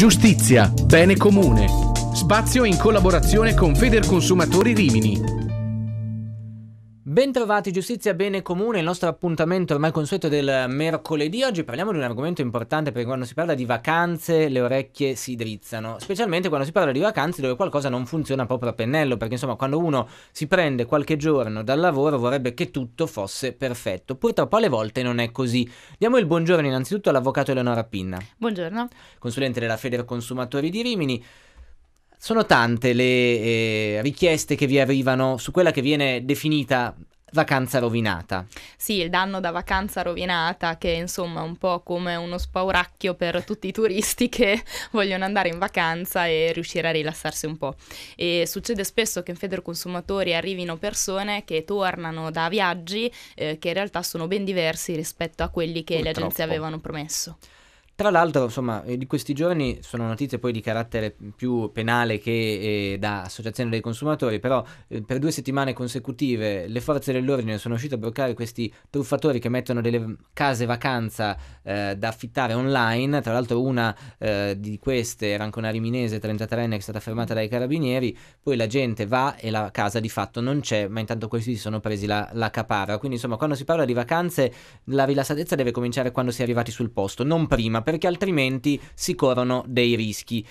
Giustizia, bene comune. Spazio in collaborazione con Federconsumatori Rimini. Bentrovati Giustizia Bene Comune, il nostro appuntamento ormai consueto del mercoledì. Oggi parliamo di un argomento importante perché quando si parla di vacanze le orecchie si drizzano, specialmente quando si parla di vacanze dove qualcosa non funziona proprio a pennello, perché insomma quando uno si prende qualche giorno dal lavoro vorrebbe che tutto fosse perfetto. Purtroppo alle volte non è così. Diamo il buongiorno innanzitutto all'avvocato Eleonora Pinna. Buongiorno. Consulente della Feder Consumatori di Rimini. Sono tante le eh, richieste che vi arrivano su quella che viene definita vacanza rovinata. Sì, il danno da vacanza rovinata che è insomma un po' come uno spauracchio per tutti i turisti che vogliono andare in vacanza e riuscire a rilassarsi un po'. E succede spesso che in Consumatori arrivino persone che tornano da viaggi eh, che in realtà sono ben diversi rispetto a quelli che Purtroppo. le agenzie avevano promesso. Tra l'altro, insomma, eh, di questi giorni sono notizie poi di carattere più penale che eh, da associazione dei consumatori, però eh, per due settimane consecutive le forze dell'ordine sono uscite a bloccare questi truffatori che mettono delle case vacanza eh, da affittare online, tra l'altro una eh, di queste era anche una riminese 33enne che è stata fermata dai carabinieri, poi la gente va e la casa di fatto non c'è, ma intanto questi si sono presi la, la caparra. Quindi insomma, quando si parla di vacanze, la rilassatezza deve cominciare quando si è arrivati sul posto, non prima perché altrimenti si corrono dei rischi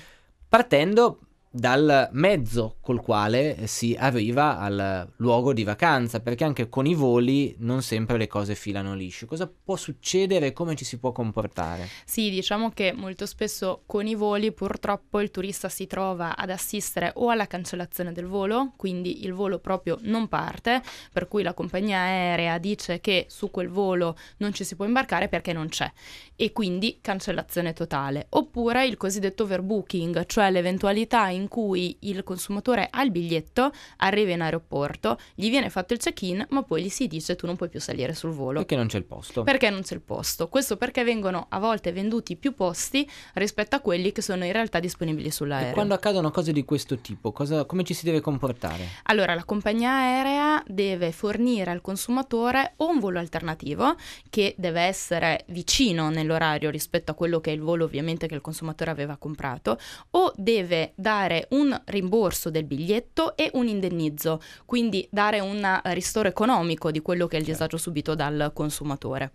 partendo dal mezzo col quale si arriva al luogo di vacanza, perché anche con i voli non sempre le cose filano lisce. Cosa può succedere e come ci si può comportare? Sì, diciamo che molto spesso con i voli purtroppo il turista si trova ad assistere o alla cancellazione del volo, quindi il volo proprio non parte, per cui la compagnia aerea dice che su quel volo non ci si può imbarcare perché non c'è e quindi cancellazione totale, oppure il cosiddetto overbooking, cioè l'eventualità in in cui il consumatore ha il biglietto, arriva in aeroporto, gli viene fatto il check-in, ma poi gli si dice tu non puoi più salire sul volo. Perché non c'è il posto. Perché non c'è il posto. Questo perché vengono a volte venduti più posti rispetto a quelli che sono in realtà disponibili sull'aereo. E quando accadono cose di questo tipo, cosa, come ci si deve comportare? Allora, la compagnia aerea deve fornire al consumatore o un volo alternativo che deve essere vicino nell'orario rispetto a quello che è il volo ovviamente che il consumatore aveva comprato o deve dare prevedere un rimborso del biglietto e un indennizzo, quindi dare un ristoro economico di quello che è il disagio subito dal consumatore.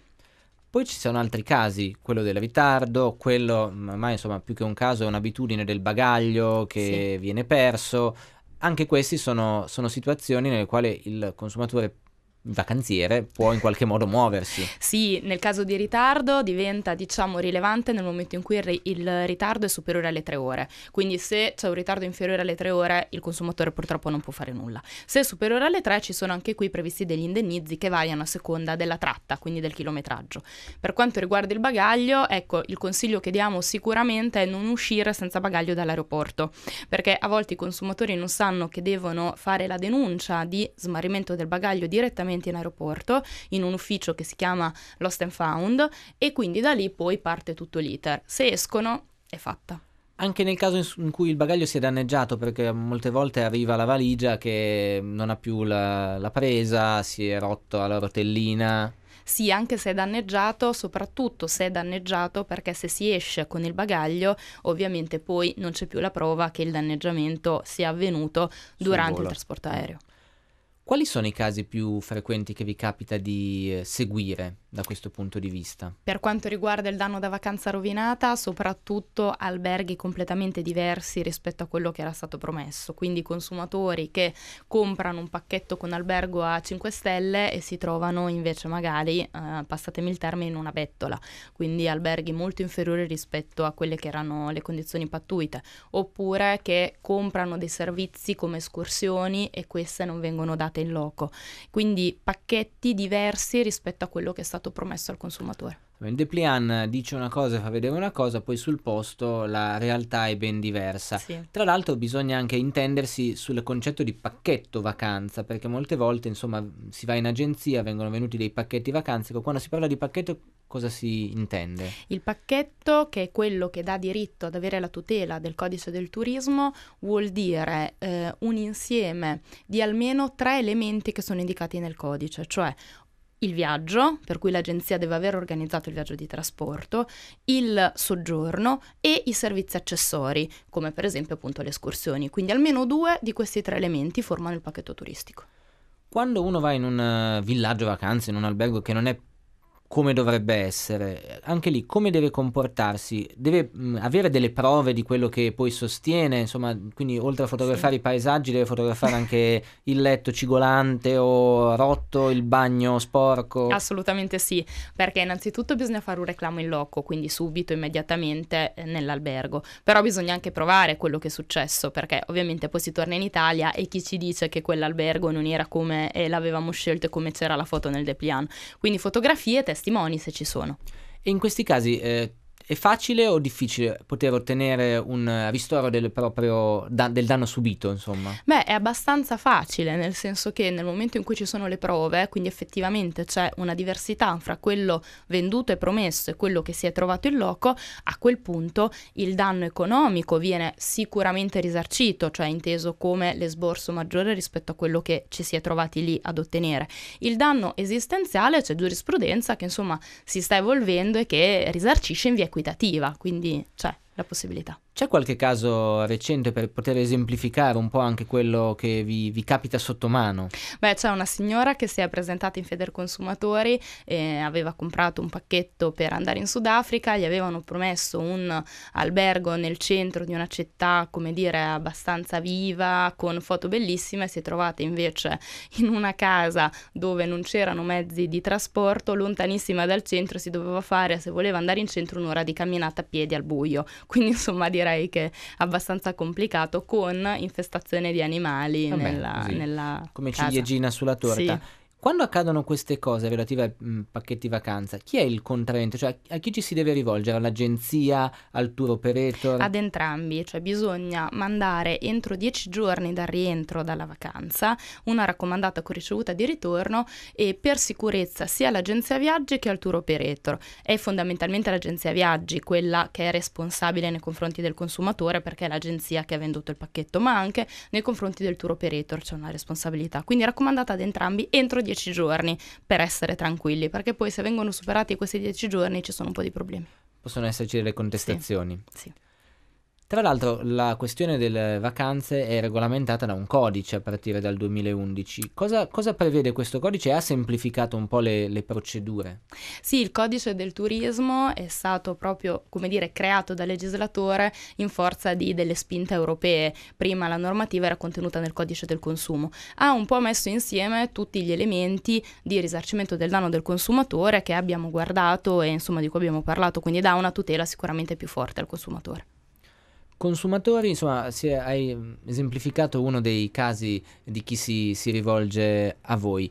Poi ci sono altri casi, quello dell'avvitardo, quello ormai insomma più che un caso è un'abitudine del bagaglio che sì. viene perso. Anche queste sono, sono situazioni nelle quali il consumatore vacanziere può in qualche modo muoversi. Sì, nel caso di ritardo diventa diciamo rilevante nel momento in cui il, il ritardo è superiore alle tre ore, quindi se c'è un ritardo inferiore alle tre ore il consumatore purtroppo non può fare nulla. Se è superiore alle tre ci sono anche qui previsti degli indennizi che variano a seconda della tratta, quindi del chilometraggio. Per quanto riguarda il bagaglio, ecco, il consiglio che diamo sicuramente è non uscire senza bagaglio dall'aeroporto, perché a volte i consumatori non sanno che devono fare la denuncia di smarrimento del bagaglio direttamente direttamente in aeroporto, in un ufficio che si chiama Lost and Found, e quindi da lì poi parte tutto l'iter. Se escono, è fatta. Anche nel caso in cui il bagaglio sia danneggiato, perché molte volte arriva la valigia che non ha più la, la presa, si è rotto la rotellina. Sì, anche se è danneggiato, soprattutto se è danneggiato, perché se si esce con il bagaglio, ovviamente poi non c'è più la prova che il danneggiamento sia avvenuto durante il trasporto aereo. Quali sono i casi più frequenti che vi capita di eh, seguire da questo punto di vista? Per quanto riguarda il danno da vacanza rovinata, soprattutto alberghi completamente diversi rispetto a quello che era stato promesso, quindi consumatori che comprano un pacchetto con albergo a 5 stelle e si trovano invece magari, eh, passatemi il termine, in una bettola, quindi alberghi molto inferiori rispetto a quelle che erano le condizioni pattuite, oppure che comprano dei servizi come escursioni e queste non vengono date comprate in loco, quindi pacchetti diversi rispetto a quello che è stato promesso al consumatore. Il Deplian dice una cosa, fa vedere una cosa, poi sul posto la realtà è ben diversa. Sì. Tra l'altro bisogna anche intendersi sul concetto di pacchetto vacanza, perché molte volte insomma si va in agenzia, vengono venuti dei pacchetti vacanze, quando si parla di pacchetto cosa si intende? Il pacchetto, che è quello che dà diritto ad avere la tutela del codice del turismo, vuol dire eh, un insieme di almeno tre elementi che sono indicati nel codice, cioè il viaggio, per cui l'agenzia deve aver organizzato il viaggio di trasporto, il soggiorno e i servizi accessori, come per esempio appunto le escursioni. Quindi almeno due di questi tre elementi formano il pacchetto turistico. Quando uno va in un eh, villaggio vacanze, in un albergo che non è come dovrebbe essere, anche lì come deve comportarsi, deve mh, mm, avere delle prove di quello che poi sostiene, insomma, quindi oltre a fotografare sì. i paesaggi deve fotografare anche il letto cigolante o rotto, il bagno sporco. Assolutamente sì, perché innanzitutto bisogna fare un reclamo in loco, quindi subito, immediatamente eh, nell'albergo, però bisogna anche provare quello che è successo, perché ovviamente poi si torna in Italia e chi ci dice che quell'albergo non era come eh, l'avevamo scelto e come c'era la foto nel Deplian. Quindi fotografie, test testimoni se ci sono. E in questi casi eh, è facile o difficile poter ottenere un ristoro del proprio da- del danno subito, insomma? Beh, è abbastanza facile, nel senso che nel momento in cui ci sono le prove, quindi effettivamente c'è una diversità fra quello venduto e promesso e quello che si è trovato in loco, a quel punto il danno economico viene sicuramente risarcito, cioè inteso come l'esborso maggiore rispetto a quello che ci si è trovati lì ad ottenere. Il danno esistenziale c'è giurisprudenza che insomma si sta evolvendo e che risarcisce in via equitativa, quindi c'è la possibilità. C'è qualche caso recente per poter esemplificare un po' anche quello che vi, vi capita sotto mano? Beh, c'è una signora che si è presentata in Federconsumatori, eh, aveva comprato un pacchetto per andare in Sudafrica, gli avevano promesso un albergo nel centro di una città, come dire, abbastanza viva, con foto bellissime, si è trovata invece in una casa dove non c'erano mezzi di trasporto, lontanissima dal centro, si doveva fare, se voleva andare in centro, un'ora di camminata a piedi al buio. Quindi insomma dire direi che abbastanza complicato con infestazione di animali Vabbè, nella, sì. nella, Come ciliegina sulla torta. Sì. Quando accadono queste cose relative ai mh, pacchetti vacanza, chi è il contraente? Cioè a chi ci si deve rivolgere? All'agenzia, al tour operator? Ad entrambi, cioè bisogna mandare entro dieci giorni dal rientro dalla vacanza una raccomandata con ricevuta di ritorno e per sicurezza sia all'agenzia viaggi che al tour operator. È fondamentalmente l'agenzia viaggi quella che è responsabile nei confronti del consumatore perché è l'agenzia che ha venduto il pacchetto, ma anche nei confronti del tour operator c'è una responsabilità. Quindi raccomandata ad entrambi entro 10 10 giorni per essere tranquilli, perché poi se vengono superati questi 10 giorni ci sono un po' di problemi. Possono esserci delle contestazioni. sì. sì. Tra l'altro la questione delle vacanze è regolamentata da un codice a partire dal 2011. Cosa, cosa prevede questo codice? Ha semplificato un po' le, le, procedure? Sì, il codice del turismo è stato proprio, come dire, creato dal legislatore in forza di delle spinte europee. Prima la normativa era contenuta nel codice del consumo. Ha un po' messo insieme tutti gli elementi di risarcimento del danno del consumatore che abbiamo guardato e insomma di cui abbiamo parlato, quindi dà una tutela sicuramente più forte al consumatore consumatori, insomma, è, hai mm, esemplificato uno dei casi di chi si, si, rivolge a voi.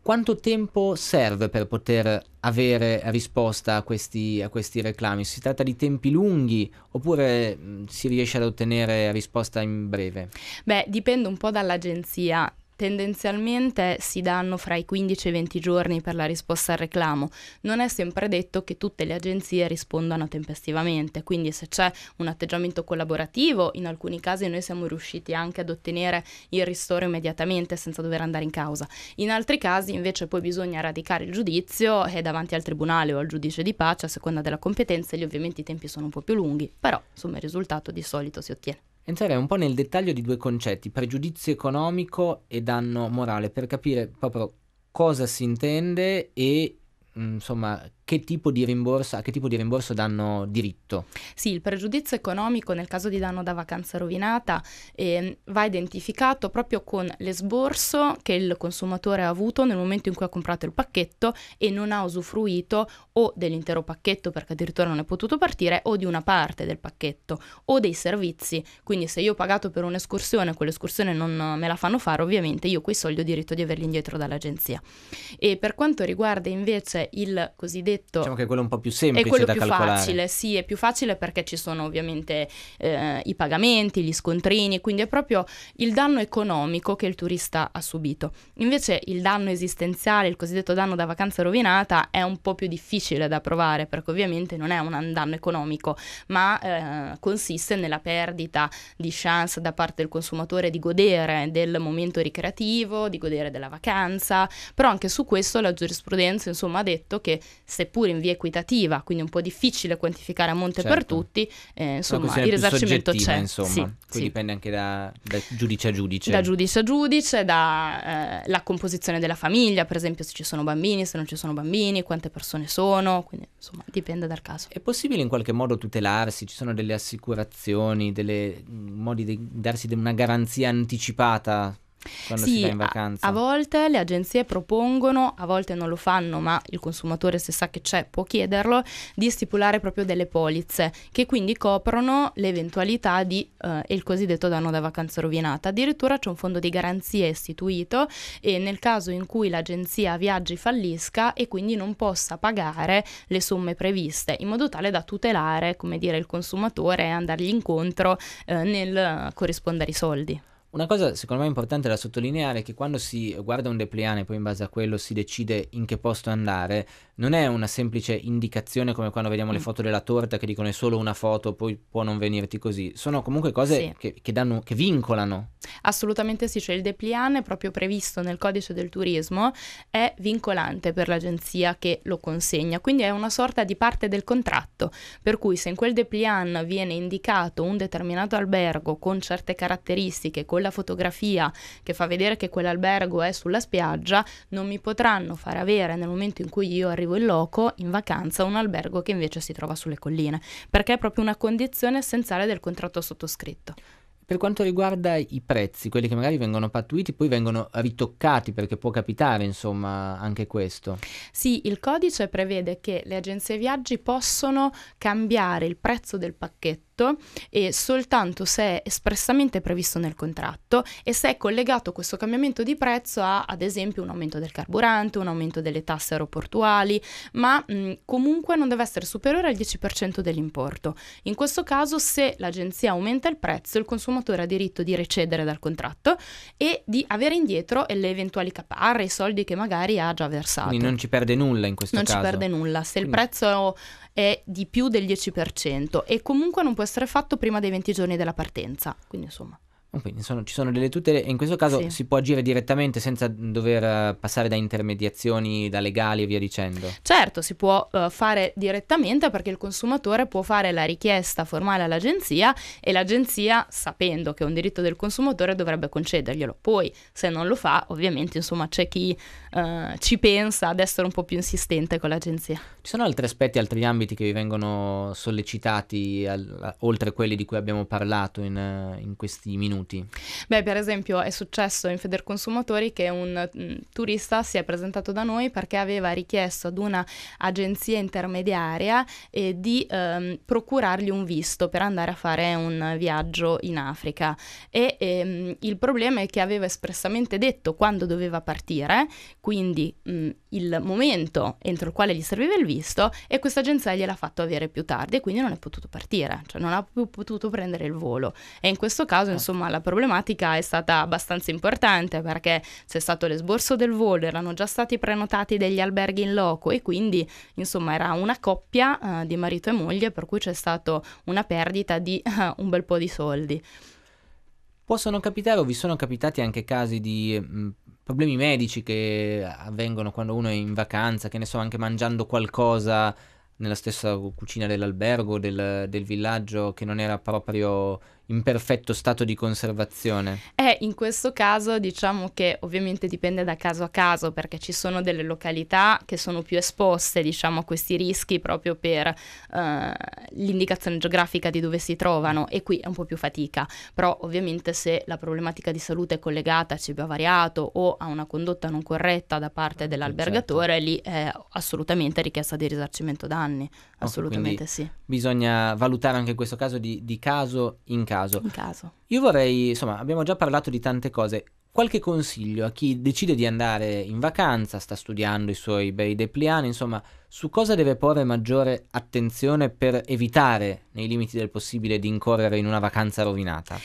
Quanto tempo serve per poter avere risposta a questi, a questi reclami? Si tratta di tempi lunghi oppure mm, si riesce ad ottenere risposta in breve? Beh, dipende un po' dall'agenzia. Tendenzialmente si danno fra i 15 e i 20 giorni per la risposta al reclamo. Non è sempre detto che tutte le agenzie rispondano tempestivamente, quindi se c'è un atteggiamento collaborativo, in alcuni casi noi siamo riusciti anche ad ottenere il ristoro immediatamente senza dover andare in causa. In altri casi invece poi bisogna radicare il giudizio e davanti al tribunale o al giudice di pace a seconda della competenza, gli ovviamente i tempi sono un po' più lunghi, però insomma il risultato di solito si ottiene entrerei un po' nel dettaglio di due concetti, pregiudizio economico e danno morale, per capire proprio cosa si intende e Mm, insomma, che tipo di rimborso, a che tipo di rimborso danno diritto? Sì, il pregiudizio economico nel caso di danno da vacanza rovinata eh, va identificato proprio con l'esborso che il consumatore ha avuto nel momento in cui ha comprato il pacchetto e non ha usufruito o dell'intero pacchetto perché addirittura non è potuto partire o di una parte del pacchetto o dei servizi. Quindi se io ho pagato per un'escursione e quell'escursione non me la fanno fare, ovviamente io quei soldi ho diritto di averli indietro dall'agenzia. E per quanto riguarda invece il cosiddetto... Diciamo che è quello un po' più semplice da più calcolare. facile, sì, è più facile perché ci sono ovviamente eh, i pagamenti, gli scontrini, quindi è proprio il danno economico che il turista ha subito. Invece il danno esistenziale, il cosiddetto danno da vacanza rovinata, è un po' più difficile da provare perché ovviamente non è un danno economico, ma eh, consiste nella perdita di chance da parte del consumatore di godere del momento ricreativo, di godere della vacanza, però anche su questo la giurisprudenza insomma ha detto detto che seppur in via equitativa, quindi un po' difficile quantificare a monte certo. per tutti, eh, insomma il risarcimento c'è. Insomma. Sì, sì. dipende anche da, da, giudice a giudice. Da giudice a giudice, dalla eh, composizione della famiglia, per esempio se ci sono bambini, se non ci sono bambini, quante persone sono, quindi insomma dipende dal caso. È possibile in qualche modo tutelarsi? Ci sono delle assicurazioni, dei modi di darsi una garanzia anticipata? Quando sì, si va in vacanza. A, a volte le agenzie propongono, a volte non lo fanno, ma il consumatore se sa che c'è può chiederlo, di stipulare proprio delle polizze che quindi coprono l'eventualità di eh, il cosiddetto danno da vacanza rovinata. Addirittura c'è un fondo di garanzie istituito e nel caso in cui l'agenzia viaggi fallisca e quindi non possa pagare le somme previste, in modo tale da tutelare, come dire, il consumatore e andargli incontro eh, nel corrispondere i soldi. Una cosa secondo me importante da sottolineare è che quando si guarda un depliane e poi in base a quello si decide in che posto andare, non è una semplice indicazione come quando vediamo mm. le foto della torta che dicono è solo una foto, poi può non venirti così. Sono comunque cose sì. che, che, danno, che, vincolano. Assolutamente sì, cioè il depliane proprio previsto nel codice del turismo è vincolante per l'agenzia che lo consegna, quindi è una sorta di parte del contratto, per cui se in quel depliane viene indicato un determinato albergo con certe caratteristiche, con con la fotografia che fa vedere che quell'albergo è sulla spiaggia, non mi potranno far avere nel momento in cui io arrivo in loco in vacanza un albergo che invece si trova sulle colline, perché è proprio una condizione essenziale del contratto sottoscritto. Per quanto riguarda i prezzi, quelli che magari vengono pattuiti, poi vengono ritoccati perché può capitare, insomma, anche questo. Sì, il codice prevede che le agenzie viaggi possono cambiare il prezzo del pacchetto contratto e soltanto se è espressamente previsto nel contratto e se è collegato questo cambiamento di prezzo a, ad esempio, un aumento del carburante, un aumento delle tasse aeroportuali, ma mh, comunque non deve essere superiore al 10% dell'importo. In questo caso, se l'agenzia aumenta il prezzo, il consumatore ha diritto di recedere dal contratto e di avere indietro le eventuali caparre, i soldi che magari ha già versato. Quindi non ci perde nulla in questo non caso. Non ci perde nulla. Se Quindi... il prezzo è di più del 10% e comunque non può essere fatto prima dei 20 giorni della partenza. Quindi insomma. Quindi sono, ci sono delle tutele e in questo caso sì. si può agire direttamente senza dover eh, passare da intermediazioni, da legali e via dicendo. Certo, si può uh, fare direttamente perché il consumatore può fare la richiesta formale all'agenzia e l'agenzia, sapendo che è un diritto del consumatore, dovrebbe concederglielo. Poi, se non lo fa, ovviamente, insomma, c'è chi eh, ci pensa ad essere un po' più insistente con l'agenzia. Ci sono altri aspetti, altri ambiti che vi vengono sollecitati al, oltre quelli di cui abbiamo parlato in, eh, in, questi minuti? Beh, per esempio è successo in Federconsumatori che un mh, mm, turista si è presentato da noi perché aveva richiesto ad una agenzia intermediaria eh, di ehm, procurargli un visto per andare a fare un viaggio in Africa e ehm, il problema è che aveva espressamente detto quando doveva partire, quindi mh, mm, il momento entro il quale gli serviva il visto e questa agenzia gliel'ha fatto avere più tardi e quindi non è potuto partire, cioè non ha più potuto prendere il volo. E in questo caso, certo. insomma, la problematica è stata abbastanza importante perché c'è stato l'esborso del volo, erano già stati prenotati degli alberghi in loco e quindi, insomma, era una coppia uh, di marito e moglie per cui c'è stata una perdita di uh, un bel po' di soldi. Possono capitare o vi sono capitati anche casi di mh, mm, problemi medici che avvengono quando uno è in vacanza, che ne so, anche mangiando qualcosa nella stessa cucina dell'albergo, del, del villaggio, che non era proprio in perfetto stato di conservazione? Eh, in questo caso diciamo che ovviamente dipende da caso a caso perché ci sono delle località che sono più esposte diciamo, a questi rischi proprio per eh, l'indicazione geografica di dove si trovano e qui è un po' più fatica, però ovviamente se la problematica di salute è collegata a cibo avariato o a una condotta non corretta da parte dell'albergatore, certo. lì è assolutamente richiesta di risarcimento danni, assolutamente okay, sì. Bisogna valutare anche in questo caso di, di caso in caso caso. In caso. Io vorrei, insomma, abbiamo già parlato di tante cose. Qualche consiglio a chi decide di andare in vacanza, sta studiando i suoi bei depliani, insomma, su cosa deve porre maggiore attenzione per evitare, nei limiti del possibile, di incorrere in una vacanza rovinata?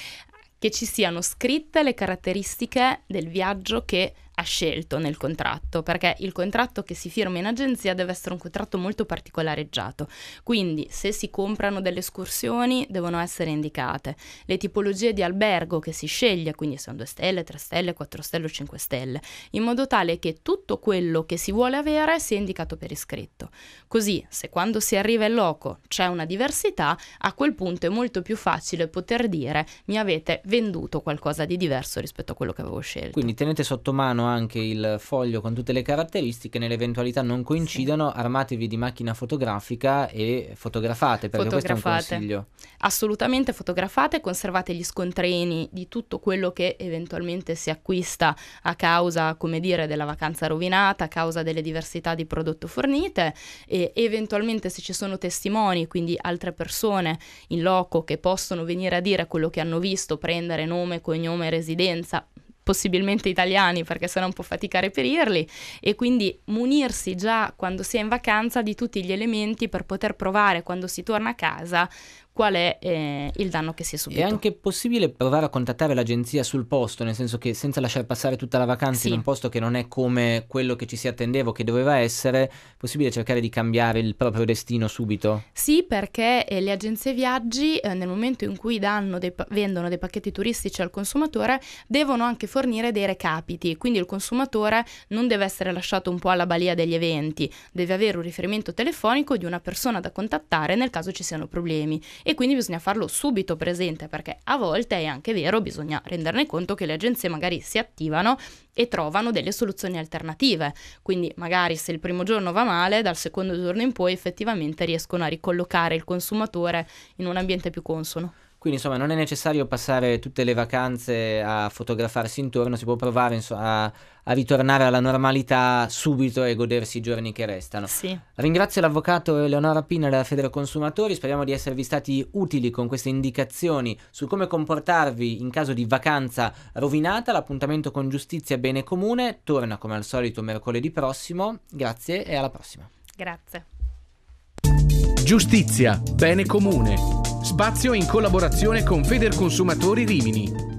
Che ci siano scritte le caratteristiche del viaggio che ha scelto nel contratto, perché il contratto che si firma in agenzia deve essere un contratto molto particolareggiato. Quindi se si comprano delle escursioni devono essere indicate le tipologie di albergo che si sceglie, quindi sono 2 stelle, 3 stelle, 4 stelle o 5 stelle, in modo tale che tutto quello che si vuole avere sia indicato per iscritto. Così, se quando si arriva in loco c'è una diversità, a quel punto è molto più facile poter dire mi avete venduto qualcosa di diverso rispetto a quello che avevo scelto. Quindi tenete sotto mano hanno anche il foglio con tutte le caratteristiche, nell'eventualità non coincidano, sì. armatevi di macchina fotografica e fotografate, perché fotografate. questo è un consiglio. Assolutamente fotografate, conservate gli scontrini di tutto quello che eventualmente si acquista a causa, come dire, della vacanza rovinata, a causa delle diversità di prodotto fornite e eventualmente se ci sono testimoni, quindi altre persone in loco che possono venire a dire quello che hanno visto, prendere nome, cognome, residenza, possibilmente italiani perché sennò un po' fatica a reperirli e quindi munirsi già quando si è in vacanza di tutti gli elementi per poter provare quando si torna a casa qual è eh, il danno che si è subito. È anche possibile provare a contattare l'agenzia sul posto, nel senso che senza lasciare passare tutta la vacanza sì. in un posto che non è come quello che ci si attendeva, che doveva essere, è possibile cercare di cambiare il proprio destino subito? Sì, perché eh, le agenzie viaggi eh, nel momento in cui dei pa- vendono dei pacchetti turistici al consumatore devono anche fornire dei recapiti, quindi il consumatore non deve essere lasciato un po' alla balia degli eventi, deve avere un riferimento telefonico di una persona da contattare nel caso ci siano problemi e quindi bisogna farlo subito presente perché a volte è anche vero, bisogna renderne conto che le agenzie magari si attivano e trovano delle soluzioni alternative. Quindi magari se il primo giorno va male, dal secondo giorno in poi effettivamente riescono a ricollocare il consumatore in un ambiente più consono. Quindi insomma non è necessario passare tutte le vacanze a fotografarsi intorno, si può provare insomma, a, a, ritornare alla normalità subito e godersi i giorni che restano. Sì. Ringrazio l'avvocato Eleonora Pina della Federa Consumatori, speriamo di esservi stati utili con queste indicazioni su come comportarvi in caso di vacanza rovinata. L'appuntamento con giustizia e bene comune torna come al solito mercoledì prossimo. Grazie e alla prossima. Grazie. Giustizia, bene comune. Spazio in collaborazione con Federconsumatori Rimini.